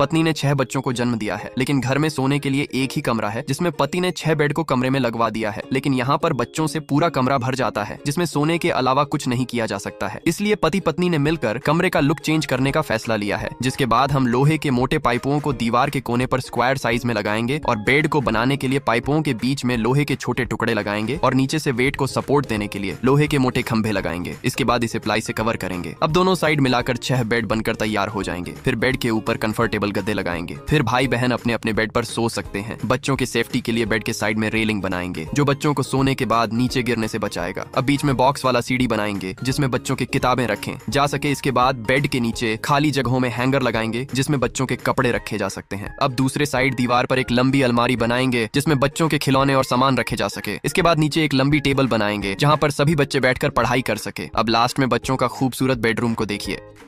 पत्नी ने छह बच्चों को जन्म दिया है लेकिन घर में सोने के लिए एक ही कमरा है जिसमें पति ने छह बेड को कमरे में लगवा दिया है लेकिन यहाँ पर बच्चों से पूरा कमरा भर जाता है जिसमें सोने के अलावा कुछ नहीं किया जा सकता है इसलिए पति पत्नी ने मिलकर कमरे का लुक चेंज करने का फैसला लिया है जिसके बाद हम लोहे के मोटे पाइपों को दीवार के कोने पर स्क्वायर साइज में लगाएंगे और बेड को बनाने के लिए पाइपों के बीच में लोहे के छोटे टुकड़े लगाएंगे और नीचे से वेट को सपोर्ट देने के लिए लोहे के मोटे खंभे लगाएंगे इसके बाद इसे प्लाई से कवर करेंगे अब दोनों साइड मिलाकर छह बेड बनकर तैयार हो जाएंगे फिर बेड के ऊपर कंफर्टेबल डबल गद्दे लगाएंगे फिर भाई बहन अपने अपने बेड पर सो सकते हैं बच्चों की सेफ्टी के लिए बेड के साइड में रेलिंग बनाएंगे जो बच्चों को सोने के बाद नीचे गिरने से बचाएगा अब बीच में बॉक्स वाला सीढ़ी बनाएंगे जिसमें बच्चों की किताबें रखें जा सके इसके बाद बेड के नीचे खाली जगहों में हैंगर लगाएंगे जिसमें बच्चों के कपड़े रखे जा सकते हैं अब दूसरे साइड दीवार पर एक लंबी अलमारी बनाएंगे जिसमें बच्चों के खिलौने और सामान रखे जा सके इसके बाद नीचे एक लंबी टेबल बनाएंगे जहाँ पर सभी बच्चे बैठकर पढ़ाई कर सके अब लास्ट में बच्चों का खूबसूरत बेडरूम को देखिए